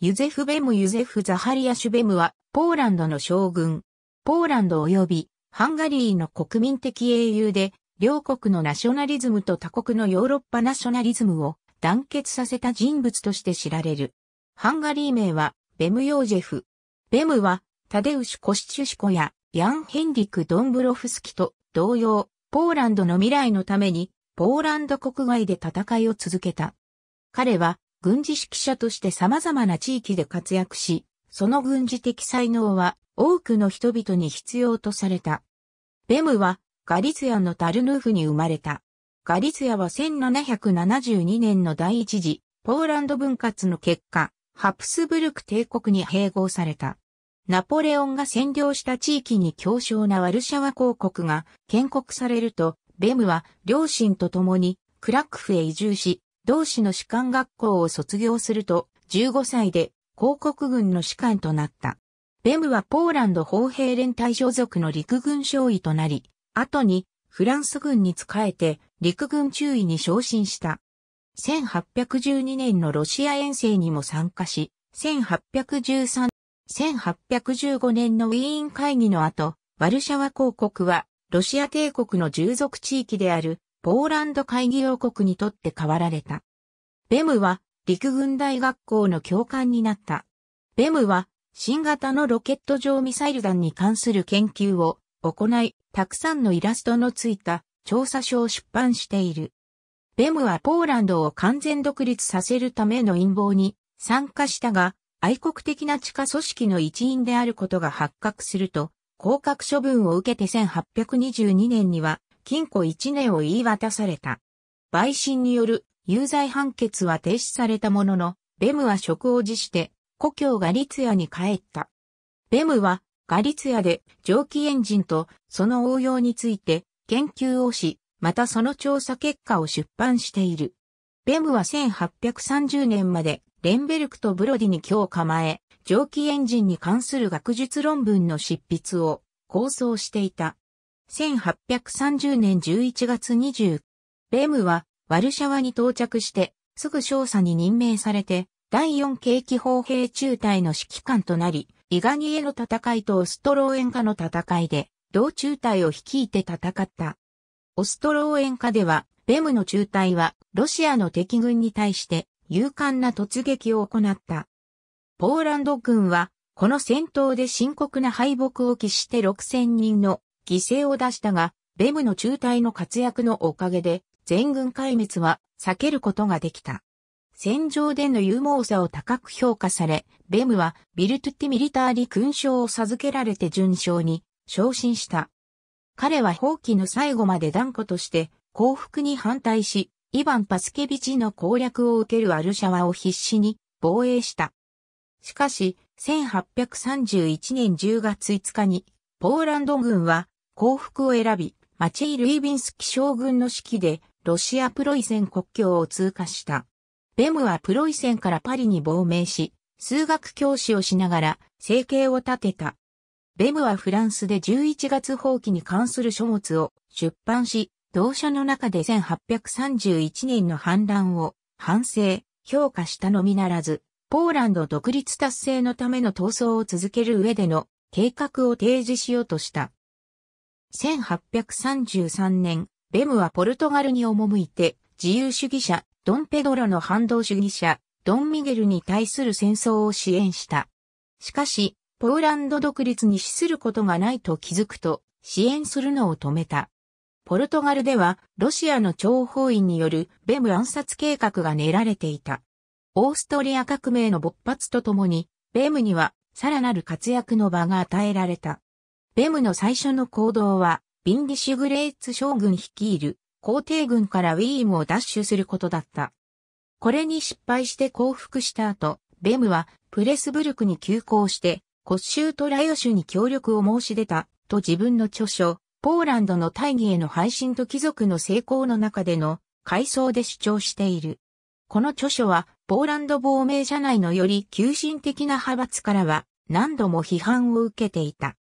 ユゼフ・ベム・ユゼフ・ザハリア・シュベムは、ポーランドの将軍。ポーランド及び、ハンガリーの国民的英雄で、両国のナショナリズムと他国のヨーロッパナショナリズムを団結させた人物として知られる。ハンガリー名は、ベム・ヨージェフ。ベムは、タデウシコシチュシコや、ヤン・ヘンリク・ドンブロフスキと同様、ポーランドの未来のために、ポーランド国外で戦いを続けた。彼は、軍事指揮者として様々な地域で活躍し、その軍事的才能は多くの人々に必要とされた。ベムはガリツヤのタルヌーフに生まれた。ガリツヤは1772年の第一次ポーランド分割の結果、ハプスブルク帝国に併合された。ナポレオンが占領した地域に強小なワルシャワ公国が建国されると、ベムは両親と共にクラックフへ移住し、同志の士官学校を卒業すると、15歳で広告軍の士官となった。ベムはポーランド砲兵連隊所属の陸軍少尉となり、後にフランス軍に仕えて陸軍中尉に昇進した。1812年のロシア遠征にも参加し、1813、1815年のウィーン会議の後、ワルシャワ公国はロシア帝国の従属地域であるポーランド会議王国にとって変わられた。ベムは陸軍大学校の教官になった。ベムは新型のロケット上ミサイル弾に関する研究を行い、たくさんのイラストのついた調査書を出版している。ベムはポーランドを完全独立させるための陰謀に参加したが、愛国的な地下組織の一員であることが発覚すると、降格処分を受けて1822年には禁錮1年を言い渡された。陪審による有罪判決は停止されたものの、ベムは職を辞して、故郷ガリツヤに帰った。ベムは、ガリツヤで蒸気エンジンとその応用について研究をし、またその調査結果を出版している。ベムは1830年までレンベルクとブロディに今日構え、蒸気エンジンに関する学術論文の執筆を構想していた。1830年11月20。レムは、ワルシャワに到着して、すぐ少佐に任命されて、第4景気砲兵中隊の指揮官となり、イガニエの戦いとオストローエンカの戦いで、同中隊を率いて戦った。オストローエンカでは、ベムの中隊は、ロシアの敵軍に対して、勇敢な突撃を行った。ポーランド軍は、この戦闘で深刻な敗北を喫して6000人の犠牲を出したが、ベムの中隊の活躍のおかげで、全軍壊滅は避けることができた。戦場での勇猛さを高く評価され、ベムはビルトゥッティミリターリ勲章を授けられて順章に昇進した。彼は放棄の最後まで断固として降伏に反対し、イヴァン・パスケビチの攻略を受けるアルシャワを必死に防衛した。しかし、1831年10月5日に、ポーランド軍は幸福を選び、マチイ・ル・イビンスキ将軍の指揮で、ロシア・プロイセン国境を通過した。ベムはプロイセンからパリに亡命し、数学教師をしながら生計を立てた。ベムはフランスで11月放棄に関する書物を出版し、同書の中で1831年の反乱を反省、評価したのみならず、ポーランド独立達成のための闘争を続ける上での計画を提示しようとした。1833年、ベムはポルトガルに赴いて、自由主義者、ドンペドロの反動主義者、ドンミゲルに対する戦争を支援した。しかし、ポーランド独立に資することがないと気づくと、支援するのを止めた。ポルトガルでは、ロシアの諜報員によるベム暗殺計画が練られていた。オーストリア革命の勃発とともに、ベムには、さらなる活躍の場が与えられた。ベムの最初の行動は、ビンディシュグレーツ将軍率いる皇帝軍からウィームを奪取することだった。これに失敗して降伏した後、ベムはプレスブルクに急行して、コッシュラヨシュに協力を申し出た、と自分の著書、ポーランドの大義への配信と貴族の成功の中での回想で主張している。この著書は、ポーランド亡命者内のより急進的な派閥からは何度も批判を受けていた。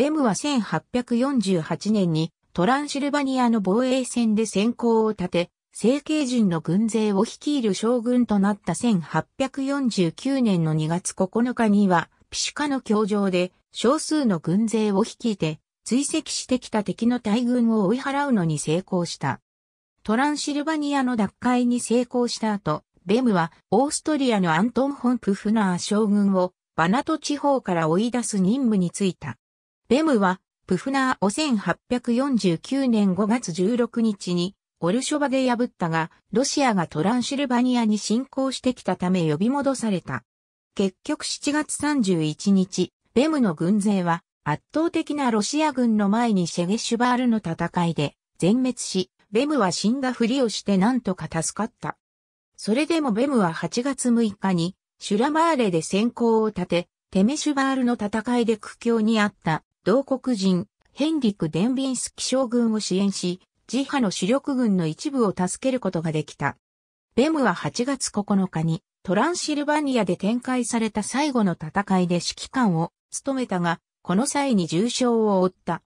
ベムは1848年にトランシルバニアの防衛戦で先行を立て、成形人の軍勢を率いる将軍となった1849年の2月9日には、ピシュカの教場で少数の軍勢を率いて、追跡してきた敵の大軍を追い払うのに成功した。トランシルバニアの奪回に成功した後、ベムはオーストリアのアントン・ホンプフナー将軍をバナト地方から追い出す任務に就いた。ベムは、プフナーを1849年5月16日に、オルショバで破ったが、ロシアがトランシルバニアに侵攻してきたため呼び戻された。結局7月31日、ベムの軍勢は、圧倒的なロシア軍の前にシェゲシュバールの戦いで全滅し、ベムは死んだふりをして何とか助かった。それでもベムは8月6日にシュラマーレで先行を立て、テメシュバールの戦いで苦境にあった同国人、ヘンリク・デンビンスキ将軍を支援し、自派の主力軍の一部を助けることができた。ベムは8月9日にトランシルバニアで展開された最後の戦いで指揮官を務めたが、この際に重傷を負った。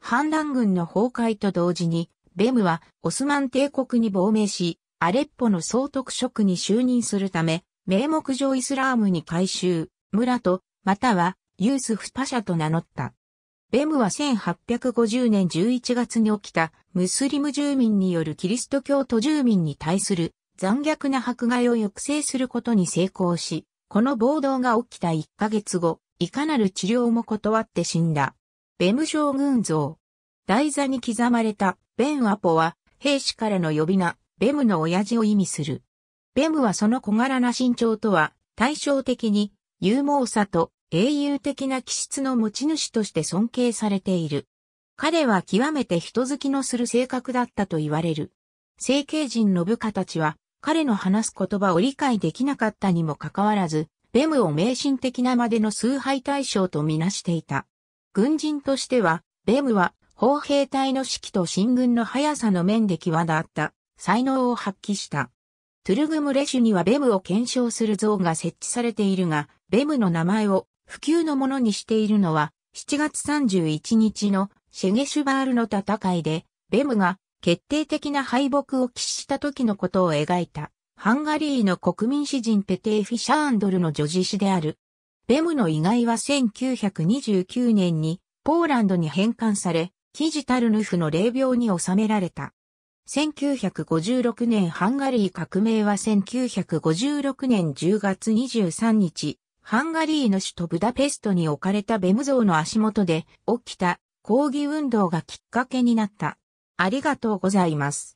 反乱軍の崩壊と同時に、ベムはオスマン帝国に亡命し、アレッポの総督職に就任するため、名目上イスラームに改修、村と、またはユースフパシャと名乗った。ベムは1850年11月に起きたムスリム住民によるキリスト教徒住民に対する残虐な迫害を抑制することに成功し、この暴動が起きた1ヶ月後、いかなる治療も断って死んだ。ベム将軍像。台座に刻まれたベンアポは兵士からの呼び名、ベムの親父を意味する。ベムはその小柄な身長とは対照的に勇猛さと英雄的な気質の持ち主として尊敬されている。彼は極めて人好きのする性格だったと言われる。成形人の部下たちは、彼の話す言葉を理解できなかったにもかかわらず、ベムを迷信的なまでの崇拝対象とみなしていた。軍人としては、ベムは、砲兵隊の指揮と進軍の速さの面で際立った、才能を発揮した。トゥルグムレシュにはベムを検証する像が設置されているが、ベムの名前を普及のものにしているのは、7月31日のシェゲシュバールの戦いで、ベムが決定的な敗北を喫した時のことを描いた、ハンガリーの国民詩人ペテー・フィシャーンドルの女子詩である。ベムの意外は1929年にポーランドに返還され、キジタルヌフの霊廟に収められた。1956年ハンガリー革命は1956年10月23日、ハンガリーの首都ブダペストに置かれたベム像の足元で起きた抗議運動がきっかけになった。ありがとうございます。